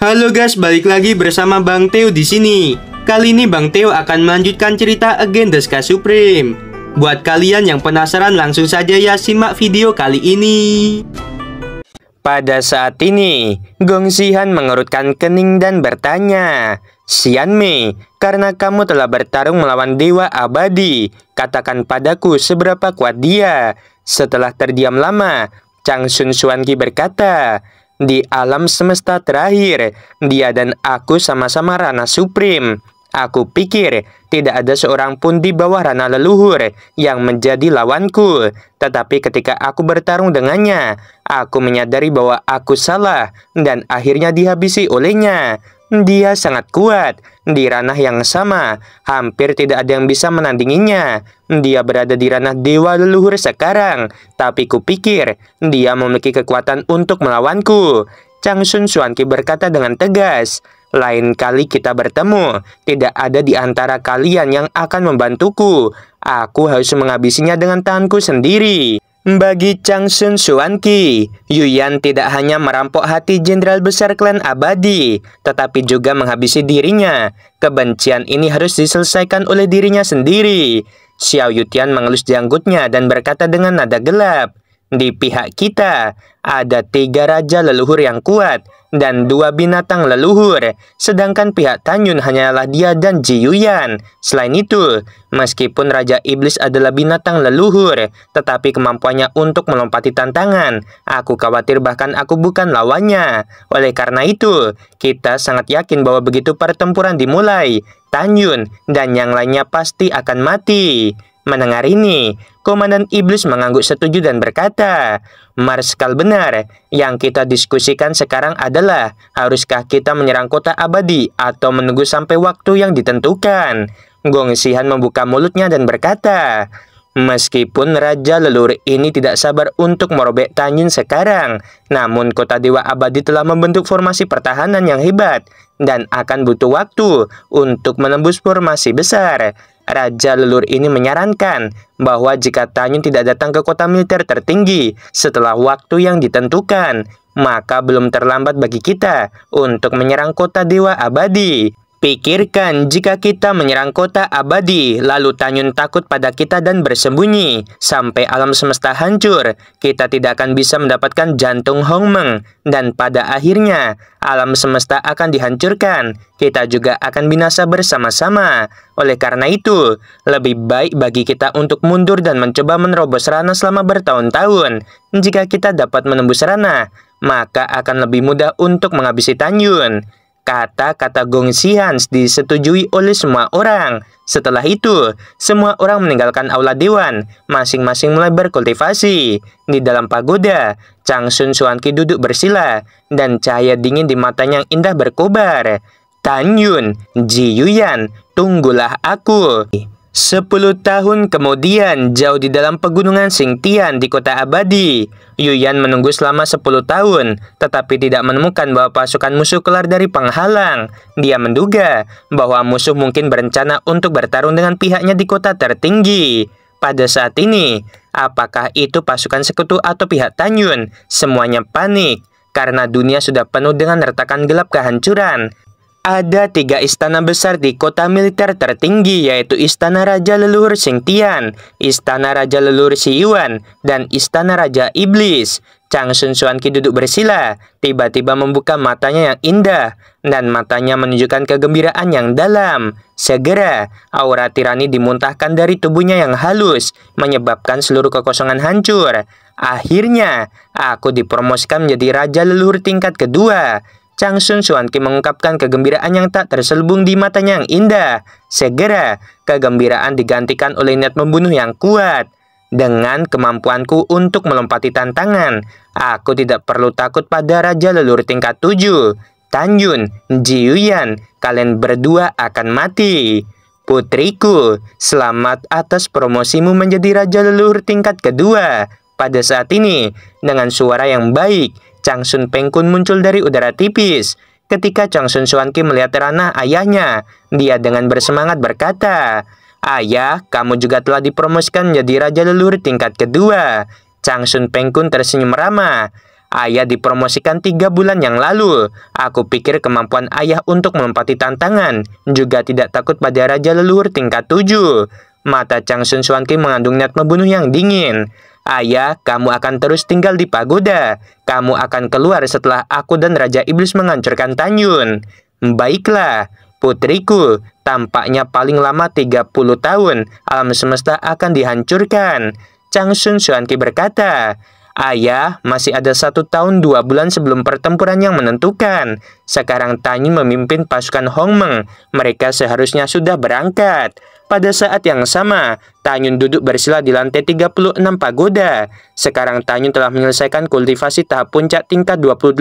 Halo guys, balik lagi bersama Bang Teo di sini. Kali ini Bang Teo akan melanjutkan cerita Again Deska Supreme. Buat kalian yang penasaran langsung saja ya simak video kali ini. Pada saat ini, Gong Xihan mengerutkan kening dan bertanya, Mei, karena kamu telah bertarung melawan Dewa Abadi, katakan padaku seberapa kuat dia. Setelah terdiam lama, Chang Sun Xuanqi berkata, di alam semesta terakhir, dia dan aku sama-sama Rana Supreme. Aku pikir tidak ada seorang pun di bawah ranah leluhur yang menjadi lawanku. Tetapi ketika aku bertarung dengannya, aku menyadari bahwa aku salah dan akhirnya dihabisi olehnya. Dia sangat kuat, di ranah yang sama, hampir tidak ada yang bisa menandinginya. Dia berada di ranah dewa leluhur sekarang, tapi kupikir dia memiliki kekuatan untuk melawanku. Chang Sun Suanki berkata dengan tegas, lain kali kita bertemu, tidak ada di antara kalian yang akan membantuku. Aku harus menghabisinya dengan tanganku sendiri. Bagi Chang Sun Suanki, Yuyan tidak hanya merampok hati jenderal besar klan abadi, tetapi juga menghabisi dirinya. Kebencian ini harus diselesaikan oleh dirinya sendiri. Xiao Yutian mengelus janggutnya dan berkata dengan nada gelap, Di pihak kita, ada tiga raja leluhur yang kuat, dan dua binatang leluhur, sedangkan pihak Tanyun hanyalah dia dan Yuyan. Selain itu, meskipun Raja Iblis adalah binatang leluhur, tetapi kemampuannya untuk melompati tantangan, aku khawatir bahkan aku bukan lawannya. Oleh karena itu, kita sangat yakin bahwa begitu pertempuran dimulai, Tanyun dan yang lainnya pasti akan mati. Mendengar ini, Komandan Iblis mengangguk setuju dan berkata, Marskal benar, yang kita diskusikan sekarang adalah haruskah kita menyerang kota abadi atau menunggu sampai waktu yang ditentukan. Gong Sihan membuka mulutnya dan berkata, Meskipun Raja Lelur ini tidak sabar untuk merobek Tanjin sekarang, namun kota Dewa Abadi telah membentuk formasi pertahanan yang hebat dan akan butuh waktu untuk menembus formasi besar. Raja Lelur ini menyarankan bahwa jika Tanyun tidak datang ke kota militer tertinggi setelah waktu yang ditentukan, maka belum terlambat bagi kita untuk menyerang kota Dewa Abadi. Pikirkan jika kita menyerang kota abadi, lalu Tanyun takut pada kita dan bersembunyi. Sampai alam semesta hancur, kita tidak akan bisa mendapatkan jantung Hong Meng Dan pada akhirnya, alam semesta akan dihancurkan. Kita juga akan binasa bersama-sama. Oleh karena itu, lebih baik bagi kita untuk mundur dan mencoba menerobos rana selama bertahun-tahun. Jika kita dapat menembus rana, maka akan lebih mudah untuk menghabisi Tanyun. Kata-kata Gong Hans disetujui oleh semua orang. Setelah itu, semua orang meninggalkan aula dewan, masing-masing mulai berkultivasi. Di dalam pagoda, Chang Sun Suanki duduk bersila, dan cahaya dingin di matanya yang indah berkobar. Tan Yun, Ji Yuyan, tunggulah aku. Sepuluh tahun kemudian, jauh di dalam pegunungan Singtian di kota Abadi, Yuyan menunggu selama sepuluh tahun, tetapi tidak menemukan bahwa pasukan musuh keluar dari penghalang. Dia menduga bahwa musuh mungkin berencana untuk bertarung dengan pihaknya di kota tertinggi. Pada saat ini, apakah itu pasukan sekutu atau pihak Tanyun? Semuanya panik karena dunia sudah penuh dengan retakan gelap kehancuran ada tiga istana besar di kota militer tertinggi yaitu Istana Raja Leluhur Singtian, Istana Raja Leluhur Siyuan, dan Istana Raja Iblis. Chang Sun Ki duduk bersila, tiba-tiba membuka matanya yang indah, dan matanya menunjukkan kegembiraan yang dalam. Segera, aura tirani dimuntahkan dari tubuhnya yang halus, menyebabkan seluruh kekosongan hancur. Akhirnya, aku dipromosikan menjadi Raja Leluhur tingkat kedua. Chang Sun Suan mengungkapkan kegembiraan yang tak terselubung di matanya yang indah. Segera, kegembiraan digantikan oleh niat membunuh yang kuat. Dengan kemampuanku untuk melompati tantangan, aku tidak perlu takut pada Raja Leluhur tingkat 7. Tanjun, Jiuyan, kalian berdua akan mati. Putriku, selamat atas promosimu menjadi Raja Leluhur tingkat kedua. Pada saat ini, dengan suara yang baik, Chang Sun Peng Kun muncul dari udara tipis. Ketika Chang Sun Suan Ki melihat ranah ayahnya, dia dengan bersemangat berkata, Ayah, kamu juga telah dipromosikan menjadi Raja Leluhur tingkat kedua. Chang Sun Peng Kun tersenyum ramah. Ayah dipromosikan tiga bulan yang lalu. Aku pikir kemampuan ayah untuk melompati tantangan juga tidak takut pada Raja Leluhur tingkat tujuh. Mata Chang Sun Suan Ki mengandung niat membunuh yang dingin. Ayah, kamu akan terus tinggal di pagoda. Kamu akan keluar setelah aku dan Raja Iblis menghancurkan Tanyun. Baiklah, putriku, tampaknya paling lama 30 tahun, alam semesta akan dihancurkan. Chang Sun Suanki berkata, Ayah, masih ada satu tahun dua bulan sebelum pertempuran yang menentukan. Sekarang Tanyun memimpin pasukan Hongmeng. Mereka seharusnya sudah berangkat. Pada saat yang sama, Tanyun duduk bersila di lantai 36 pagoda. Sekarang Tanyun telah menyelesaikan kultivasi tahap puncak tingkat 28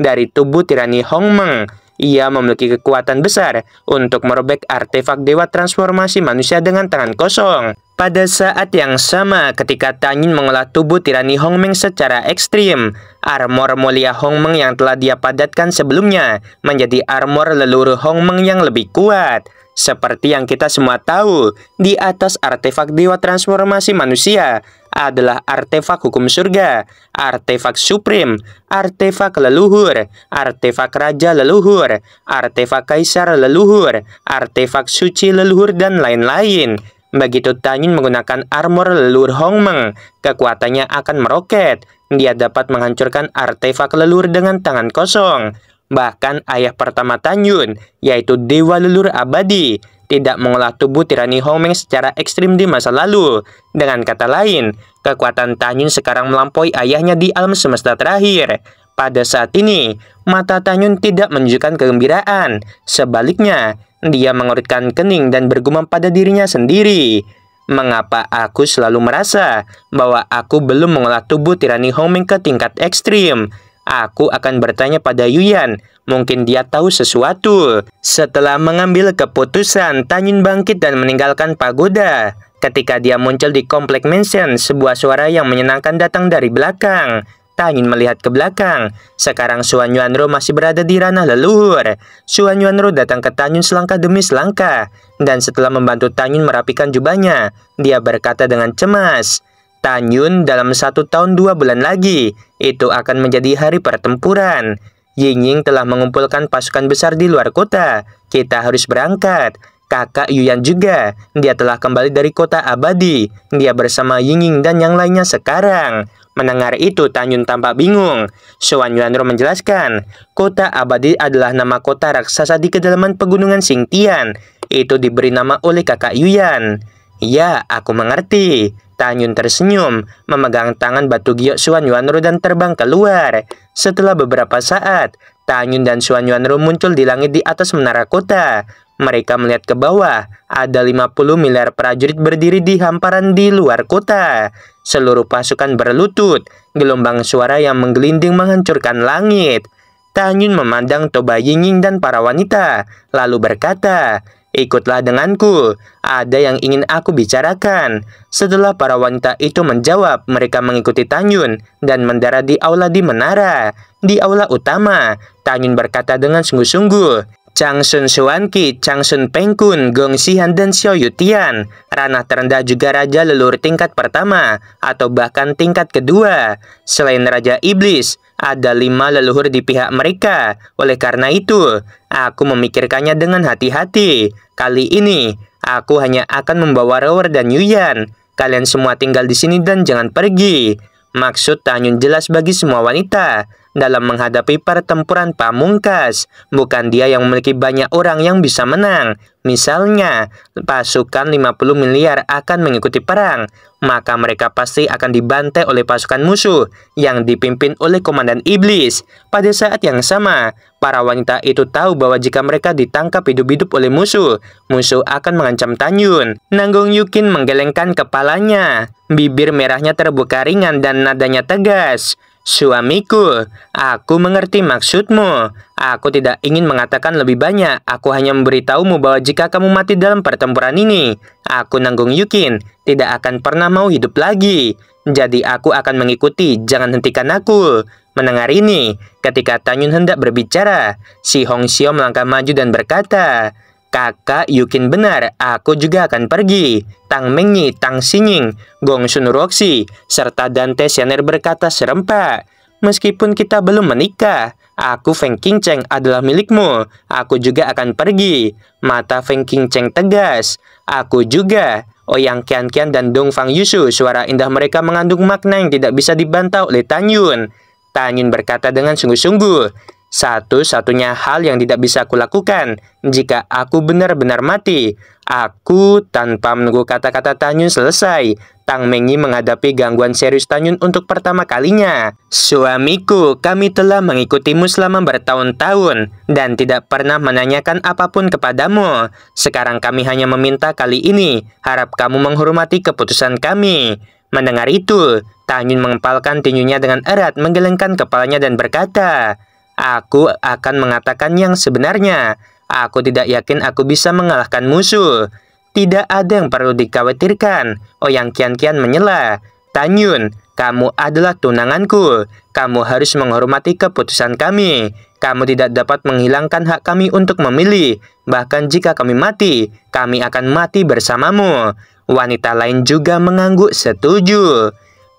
dari tubuh tirani Hong Meng. Ia memiliki kekuatan besar untuk merobek artefak dewa transformasi manusia dengan tangan kosong. Pada saat yang sama, ketika Tanyin mengolah tubuh tirani Hong Meng secara ekstrim, armor mulia Meng yang telah dia padatkan sebelumnya menjadi armor leluhur Meng yang lebih kuat. Seperti yang kita semua tahu, di atas artefak dewa transformasi manusia adalah artefak hukum surga, artefak suprim, artefak leluhur, artefak raja leluhur, artefak kaisar leluhur, artefak suci leluhur, dan lain-lain. Begitu Tanyin menggunakan armor leluhur Hongmeng, kekuatannya akan meroket. Dia dapat menghancurkan artefak leluhur dengan tangan kosong. Bahkan ayah pertama Tan Yun, yaitu Dewa Lelur Abadi, tidak mengolah tubuh tirani Homeng secara ekstrim di masa lalu. Dengan kata lain, kekuatan Tan Yun sekarang melampaui ayahnya di alam semesta terakhir. Pada saat ini, mata Tan Yun tidak menunjukkan kegembiraan. Sebaliknya, dia mengerutkan kening dan bergumam pada dirinya sendiri. Mengapa aku selalu merasa bahwa aku belum mengolah tubuh tirani Homeng ke tingkat ekstrim? Aku akan bertanya pada Yuyan, mungkin dia tahu sesuatu. Setelah mengambil keputusan, Tanyun bangkit dan meninggalkan pagoda. Ketika dia muncul di komplek mansion, sebuah suara yang menyenangkan datang dari belakang. Tanyun melihat ke belakang. Sekarang Suan Yuanro masih berada di ranah leluhur. Suan Yuanro datang ke Tanyun selangkah demi selangkah. Dan setelah membantu Tanyun merapikan jubahnya, dia berkata dengan cemas, Tanyun dalam satu tahun dua bulan lagi, itu akan menjadi hari pertempuran. Yingying telah mengumpulkan pasukan besar di luar kota. Kita harus berangkat. Kakak Yuyan juga, dia telah kembali dari kota abadi. Dia bersama Yingying dan yang lainnya sekarang. Mendengar itu, Tanyun tampak bingung. Suan Yuanro menjelaskan, kota abadi adalah nama kota raksasa di kedalaman pegunungan Singtian. Itu diberi nama oleh kakak Yuyan. Ya, aku mengerti. Tanyun tersenyum, memegang tangan batu giok Suan Yuanru dan terbang keluar. Setelah beberapa saat, Tanyun dan Suan Yuanru muncul di langit di atas menara kota. Mereka melihat ke bawah, ada 50 miliar prajurit berdiri di hamparan di luar kota. Seluruh pasukan berlutut, gelombang suara yang menggelinding menghancurkan langit. Tanyun memandang Toba Yingying dan para wanita, lalu berkata, Ikutlah denganku, ada yang ingin aku bicarakan. Setelah para wanita itu menjawab, mereka mengikuti Tanyun dan mendarat di aula di menara. Di aula utama, Tanyun berkata dengan sungguh-sungguh, Chang Sun Suanki, Chang Sun Pengkun, Gong Xihan, dan Xiao Yutian. Ranah terendah juga raja leluhur tingkat pertama atau bahkan tingkat kedua. Selain Raja Iblis, ada lima leluhur di pihak mereka. Oleh karena itu, aku memikirkannya dengan hati-hati. Kali ini, aku hanya akan membawa Rower dan Yuyan. Kalian semua tinggal di sini dan jangan pergi. Maksud Tanyun jelas bagi semua wanita dalam menghadapi pertempuran pamungkas. Bukan dia yang memiliki banyak orang yang bisa menang. Misalnya, pasukan 50 miliar akan mengikuti perang, maka mereka pasti akan dibantai oleh pasukan musuh yang dipimpin oleh komandan iblis. Pada saat yang sama, para wanita itu tahu bahwa jika mereka ditangkap hidup-hidup oleh musuh, musuh akan mengancam Tanyun. Nanggung Yukin menggelengkan kepalanya, bibir merahnya terbuka ringan dan nadanya tegas. Suamiku, aku mengerti maksudmu. Aku tidak ingin mengatakan lebih banyak. Aku hanya memberitahumu bahwa jika kamu mati dalam pertempuran ini, aku nanggung Yukin tidak akan pernah mau hidup lagi. Jadi aku akan mengikuti, jangan hentikan aku. Mendengar ini, ketika Tanyun hendak berbicara, si Hong Xiao melangkah maju dan berkata, Kakak Yukin benar, aku juga akan pergi. Tang Mengyi, Tang Sinying, Gong Sun Roxy, serta Dante Xian'er berkata serempak. Meskipun kita belum menikah, aku Feng Cheng adalah milikmu. Aku juga akan pergi. Mata Feng Cheng tegas. Aku juga. Oyang oh, Kian Kian dan Dong Fang Yusu, suara indah mereka mengandung makna yang tidak bisa dibantah oleh Tan Yun. Tan Yun berkata dengan sungguh-sungguh. Satu-satunya hal yang tidak bisa aku lakukan jika aku benar-benar mati. Aku tanpa menunggu kata-kata Tanyun selesai. Tang Mengyi menghadapi gangguan serius Tanyun untuk pertama kalinya. Suamiku, kami telah mengikutimu selama bertahun-tahun dan tidak pernah menanyakan apapun kepadamu. Sekarang kami hanya meminta kali ini, harap kamu menghormati keputusan kami. Mendengar itu, Tanyun mengempalkan tinjunya dengan erat, menggelengkan kepalanya dan berkata, Aku akan mengatakan yang sebenarnya. Aku tidak yakin aku bisa mengalahkan musuh. Tidak ada yang perlu dikhawatirkan. Oh, yang kian-kian menyela. Tanyun, kamu adalah tunanganku. Kamu harus menghormati keputusan kami. Kamu tidak dapat menghilangkan hak kami untuk memilih. Bahkan jika kami mati, kami akan mati bersamamu. Wanita lain juga mengangguk setuju.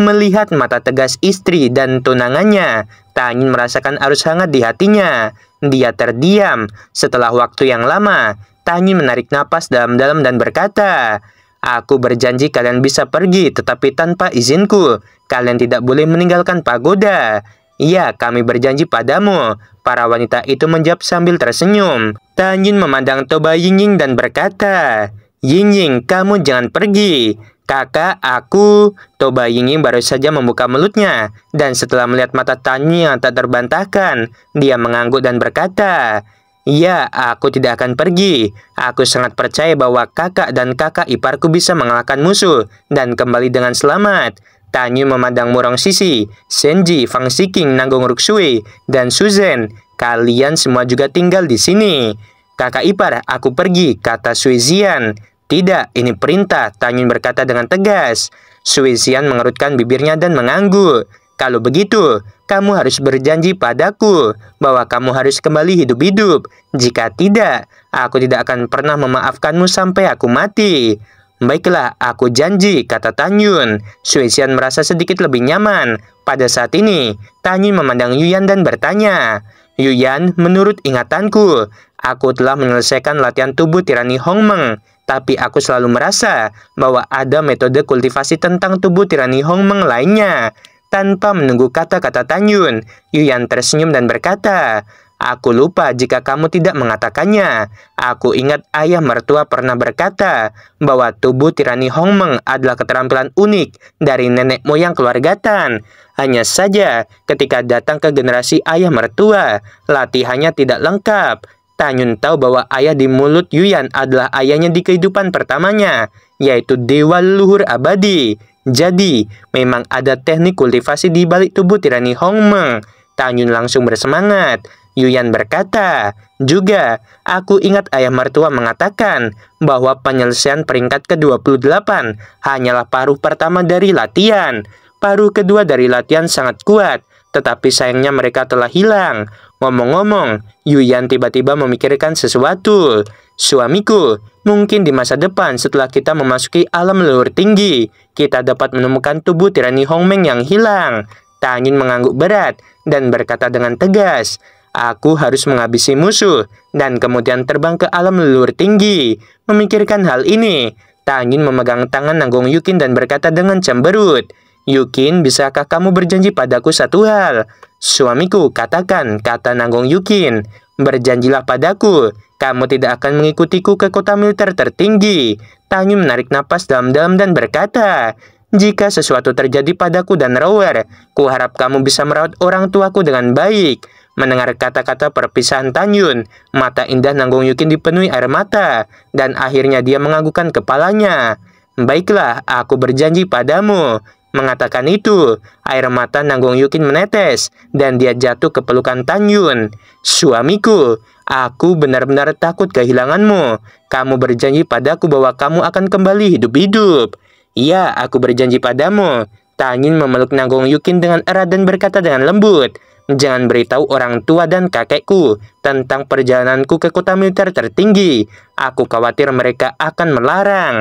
Melihat mata tegas istri dan tunangannya, Tanin merasakan arus hangat di hatinya. Dia terdiam. Setelah waktu yang lama, Tanin menarik napas dalam-dalam dan berkata, Aku berjanji kalian bisa pergi tetapi tanpa izinku. Kalian tidak boleh meninggalkan pagoda. Iya, kami berjanji padamu. Para wanita itu menjawab sambil tersenyum. Tanyin memandang Toba Yingying dan berkata, Yingying, kamu jangan pergi. Kakak, aku, Toba Tobayingi baru saja membuka mulutnya, dan setelah melihat mata Tani yang tak terbantahkan, dia mengangguk dan berkata, Ya, aku tidak akan pergi. Aku sangat percaya bahwa kakak dan kakak iparku bisa mengalahkan musuh dan kembali dengan selamat. Tanyu memandang Murong Sisi, Senji, Fang Siking, Nanggung Ruksui, dan Suzen. Kalian semua juga tinggal di sini. Kakak ipar, aku pergi, kata Sui tidak, ini perintah, Tanyun berkata dengan tegas. Suisian mengerutkan bibirnya dan mengangguk. Kalau begitu, kamu harus berjanji padaku bahwa kamu harus kembali hidup-hidup. Jika tidak, aku tidak akan pernah memaafkanmu sampai aku mati. Baiklah, aku janji, kata Tanyun. Suisian merasa sedikit lebih nyaman. Pada saat ini, Tanyun memandang Yuyan dan bertanya, Yuyan, menurut ingatanku, aku telah menyelesaikan latihan tubuh tirani Hong Meng, tapi aku selalu merasa bahwa ada metode kultivasi tentang tubuh tirani Hong Meng lainnya. Tanpa menunggu kata-kata Tanyun, Yuyan tersenyum dan berkata, Aku lupa jika kamu tidak mengatakannya. Aku ingat ayah mertua pernah berkata bahwa tubuh tirani Hong Meng adalah keterampilan unik dari nenek moyang keluarga Tan. Hanya saja ketika datang ke generasi ayah mertua, latihannya tidak lengkap. Tan Yun tahu bahwa ayah di mulut Yuan adalah ayahnya di kehidupan pertamanya, yaitu dewa leluhur abadi. Jadi, memang ada teknik kultivasi di balik tubuh tirani Hong Meng. Tan Yun langsung bersemangat. Yuyan berkata, juga aku ingat ayah mertua mengatakan bahwa penyelesaian peringkat ke-28 hanyalah paruh pertama dari latihan. Paruh kedua dari latihan sangat kuat, tetapi sayangnya mereka telah hilang. Ngomong-ngomong, Yuyan tiba-tiba memikirkan sesuatu. Suamiku, mungkin di masa depan setelah kita memasuki alam leluhur tinggi, kita dapat menemukan tubuh tirani Hongmeng yang hilang. Tangin mengangguk berat dan berkata dengan tegas, Aku harus menghabisi musuh dan kemudian terbang ke alam leluhur tinggi. Memikirkan hal ini, Tangin memegang tangan Nanggung Yukin dan berkata dengan cemberut, Yukin, bisakah kamu berjanji padaku satu hal? Suamiku, katakan, kata Nanggung Yukin. Berjanjilah padaku, kamu tidak akan mengikutiku ke kota militer tertinggi. Tangin menarik napas dalam-dalam dan berkata, jika sesuatu terjadi padaku dan Rower, kuharap kamu bisa merawat orang tuaku dengan baik. Mendengar kata-kata perpisahan Tanyun, mata indah Nanggung Yukin dipenuhi air mata, dan akhirnya dia menganggukkan kepalanya. Baiklah, aku berjanji padamu. Mengatakan itu, air mata Nanggung Yukin menetes, dan dia jatuh ke pelukan Tanyun. Suamiku, aku benar-benar takut kehilanganmu. Kamu berjanji padaku bahwa kamu akan kembali hidup-hidup. Iya, -hidup. aku berjanji padamu. Tanyun memeluk Nanggung Yukin dengan erat dan berkata dengan lembut, Jangan beritahu orang tua dan kakekku tentang perjalananku ke kota militer tertinggi. Aku khawatir mereka akan melarang.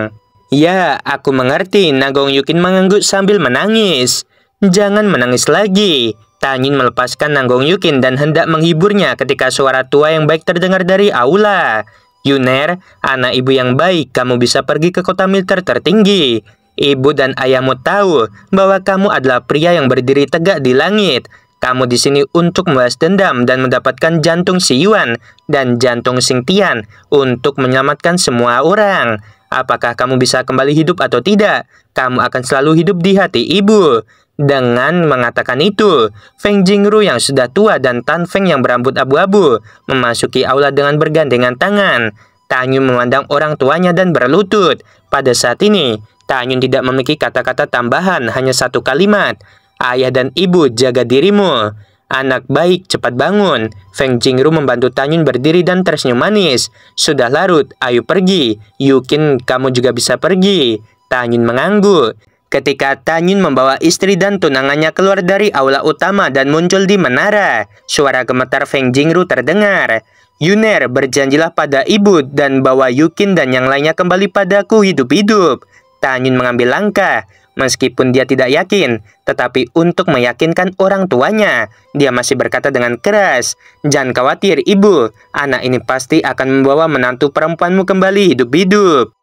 Ya, aku mengerti. Nagong Yukin mengangguk sambil menangis. Jangan menangis lagi. Tanyin melepaskan Nagong Yukin dan hendak menghiburnya ketika suara tua yang baik terdengar dari aula. Yuner, anak ibu yang baik, kamu bisa pergi ke kota militer tertinggi. Ibu dan ayahmu tahu bahwa kamu adalah pria yang berdiri tegak di langit. Kamu di sini untuk membalas dendam dan mendapatkan jantung si Yuan dan jantung Sing Tian untuk menyelamatkan semua orang. Apakah kamu bisa kembali hidup atau tidak? Kamu akan selalu hidup di hati ibu. Dengan mengatakan itu, Feng Jingru yang sudah tua dan Tan Feng yang berambut abu-abu memasuki aula dengan bergandengan tangan. Tanyun memandang orang tuanya dan berlutut. Pada saat ini, Tanyun tidak memiliki kata-kata tambahan, hanya satu kalimat. Ayah dan ibu jaga dirimu. Anak baik cepat bangun. Feng Jingru membantu Tanyun berdiri dan tersenyum manis. Sudah larut, ayo pergi. Yukin kamu juga bisa pergi. Tanyun mengangguk. Ketika Tanyun membawa istri dan tunangannya keluar dari aula utama dan muncul di menara, suara gemetar Feng Jingru terdengar. Yuner, berjanjilah pada ibu dan bawa Yukin dan yang lainnya kembali padaku hidup-hidup. Tanyun mengambil langkah. Meskipun dia tidak yakin, tetapi untuk meyakinkan orang tuanya, dia masih berkata dengan keras, Jangan khawatir ibu, anak ini pasti akan membawa menantu perempuanmu kembali hidup-hidup.